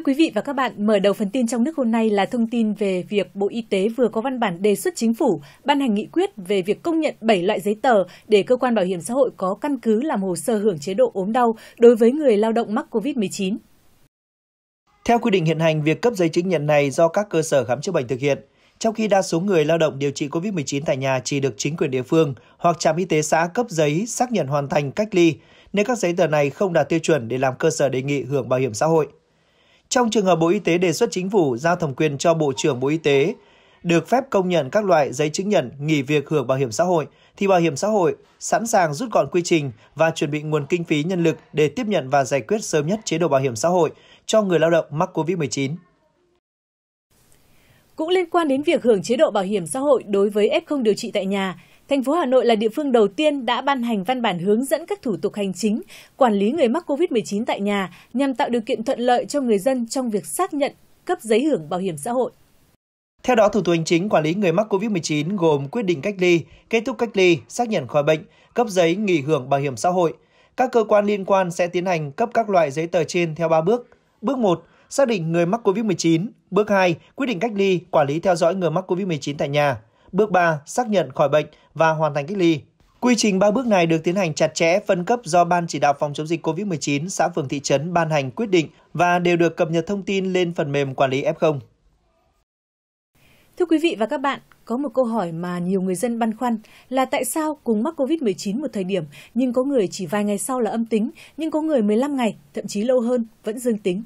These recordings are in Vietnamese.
Thưa quý vị và các bạn, mở đầu phần tin trong nước hôm nay là thông tin về việc Bộ Y tế vừa có văn bản đề xuất chính phủ ban hành nghị quyết về việc công nhận 7 loại giấy tờ để cơ quan bảo hiểm xã hội có căn cứ làm hồ sơ hưởng chế độ ốm đau đối với người lao động mắc COVID-19. Theo quy định hiện hành, việc cấp giấy chứng nhận này do các cơ sở khám chữa bệnh thực hiện, trong khi đa số người lao động điều trị COVID-19 tại nhà chỉ được chính quyền địa phương hoặc trạm y tế xã cấp giấy xác nhận hoàn thành cách ly, nên các giấy tờ này không đạt tiêu chuẩn để làm cơ sở đề nghị hưởng bảo hiểm xã hội. Trong trường hợp Bộ Y tế đề xuất chính phủ giao thẩm quyền cho Bộ trưởng Bộ Y tế được phép công nhận các loại giấy chứng nhận nghỉ việc hưởng bảo hiểm xã hội thì bảo hiểm xã hội sẵn sàng rút gọn quy trình và chuẩn bị nguồn kinh phí nhân lực để tiếp nhận và giải quyết sớm nhất chế độ bảo hiểm xã hội cho người lao động mắc COVID-19. Cũng liên quan đến việc hưởng chế độ bảo hiểm xã hội đối với F0 điều trị tại nhà, thành phố Hà Nội là địa phương đầu tiên đã ban hành văn bản hướng dẫn các thủ tục hành chính, quản lý người mắc COVID-19 tại nhà nhằm tạo điều kiện thuận lợi cho người dân trong việc xác nhận cấp giấy hưởng bảo hiểm xã hội. Theo đó, thủ tục hành chính quản lý người mắc COVID-19 gồm quyết định cách ly, kết thúc cách ly, xác nhận khỏi bệnh, cấp giấy nghỉ hưởng bảo hiểm xã hội. Các cơ quan liên quan sẽ tiến hành cấp các loại giấy tờ trên theo 3 bước. Bước 1, xác định người mắc COVID-19. Bước 2, quyết định cách ly, quản lý theo dõi người mắc COVID-19 tại nhà. Bước 3, xác nhận khỏi bệnh và hoàn thành cách ly. Quy trình ba bước này được tiến hành chặt chẽ, phân cấp do Ban chỉ đạo phòng chống dịch COVID-19 xã phường thị trấn ban hành quyết định và đều được cập nhật thông tin lên phần mềm quản lý F0. Thưa quý vị và các bạn, có một câu hỏi mà nhiều người dân băn khoăn là tại sao cùng mắc COVID-19 một thời điểm nhưng có người chỉ vài ngày sau là âm tính, nhưng có người 15 ngày, thậm chí lâu hơn vẫn dương tính.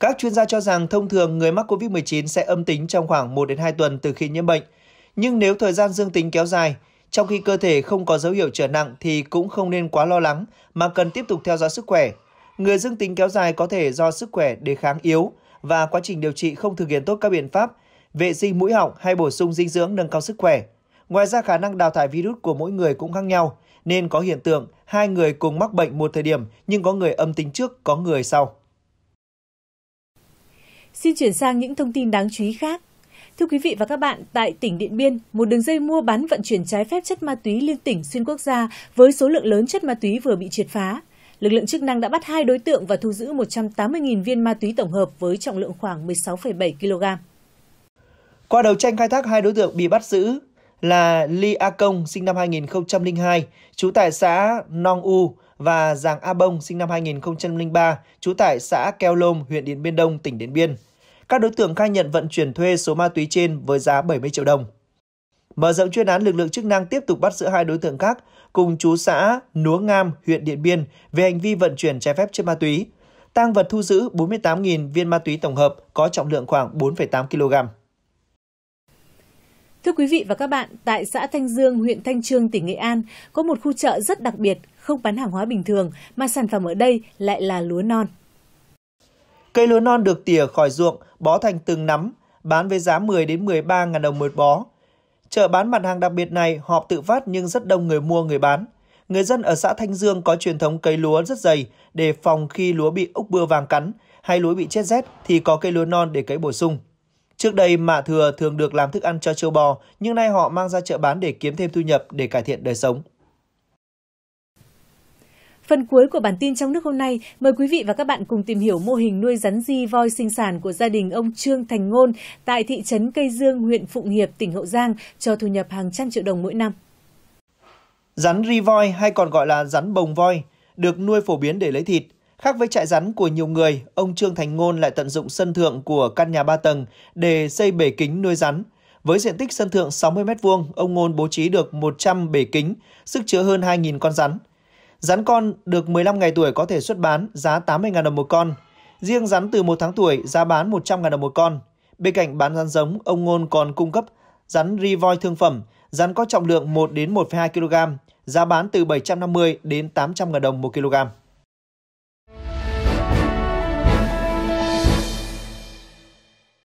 Các chuyên gia cho rằng thông thường người mắc COVID-19 sẽ âm tính trong khoảng 1 đến 2 tuần từ khi nhiễm bệnh – nhưng nếu thời gian dương tính kéo dài, trong khi cơ thể không có dấu hiệu trở nặng thì cũng không nên quá lo lắng mà cần tiếp tục theo dõi sức khỏe. Người dương tính kéo dài có thể do sức khỏe đề kháng yếu và quá trình điều trị không thực hiện tốt các biện pháp vệ sinh mũi họng hay bổ sung dinh dưỡng nâng cao sức khỏe. Ngoài ra khả năng đào thải virus của mỗi người cũng khác nhau, nên có hiện tượng hai người cùng mắc bệnh một thời điểm nhưng có người âm tính trước, có người sau. Xin chuyển sang những thông tin đáng chú ý khác. Thưa quý vị và các bạn, tại tỉnh Điện Biên, một đường dây mua bán vận chuyển trái phép chất ma túy liên tỉnh xuyên quốc gia với số lượng lớn chất ma túy vừa bị triệt phá. Lực lượng chức năng đã bắt hai đối tượng và thu giữ 180.000 viên ma túy tổng hợp với trọng lượng khoảng 16,7 kg. Qua đấu tranh khai thác hai đối tượng bị bắt giữ là Li A Công sinh năm 2002, trú tại xã Nong U và Giàng A Bông sinh năm 2003, trú tại xã Keo Lôm, huyện Điện Biên Đông, tỉnh Điện Biên. Các đối tượng khai nhận vận chuyển thuê số ma túy trên với giá 70 triệu đồng. Mở rộng chuyên án, lực lượng chức năng tiếp tục bắt giữ hai đối tượng khác cùng chú xã Núa Ngam, huyện Điện Biên về hành vi vận chuyển trái phép chất ma túy. Tang vật thu giữ 48.000 viên ma túy tổng hợp có trọng lượng khoảng 4,8 kg. Thưa quý vị và các bạn, tại xã Thanh Dương, huyện Thanh Trương, tỉnh Nghệ An có một khu chợ rất đặc biệt, không bán hàng hóa bình thường mà sản phẩm ở đây lại là lúa non. Cây lúa non được tỉa khỏi ruộng, bó thành từng nắm, bán với giá 10 đến 13 ngàn đồng một bó. Chợ bán mặt hàng đặc biệt này họp tự phát nhưng rất đông người mua người bán. Người dân ở xã Thanh Dương có truyền thống cấy lúa rất dày để phòng khi lúa bị ốc bưa vàng cắn hay lúa bị chết rét thì có cây lúa non để cấy bổ sung. Trước đây mạ thừa thường được làm thức ăn cho châu bò, nhưng nay họ mang ra chợ bán để kiếm thêm thu nhập để cải thiện đời sống. Phần cuối của bản tin trong nước hôm nay, mời quý vị và các bạn cùng tìm hiểu mô hình nuôi rắn di voi sinh sản của gia đình ông Trương Thành Ngôn tại thị trấn Cây Dương, huyện Phụng Hiệp, tỉnh Hậu Giang cho thu nhập hàng trăm triệu đồng mỗi năm. Rắn ri voi hay còn gọi là rắn bồng voi được nuôi phổ biến để lấy thịt. Khác với trại rắn của nhiều người, ông Trương Thành Ngôn lại tận dụng sân thượng của căn nhà ba tầng để xây bể kính nuôi rắn. Với diện tích sân thượng 60 m2, ông Ngôn bố trí được 100 bể kính, sức chứa hơn 2.000 con rắn. Rắn con được 15 ngày tuổi có thể xuất bán giá 80.000 đồng một con. Riêng rắn từ 1 tháng tuổi giá bán 100.000 đồng một con. Bên cạnh bán rắn giống, ông Ngôn còn cung cấp rắn ri voi thương phẩm, rắn có trọng lượng 1 đến 1,2 kg, giá bán từ 750 đến 800 000 đồng một kg.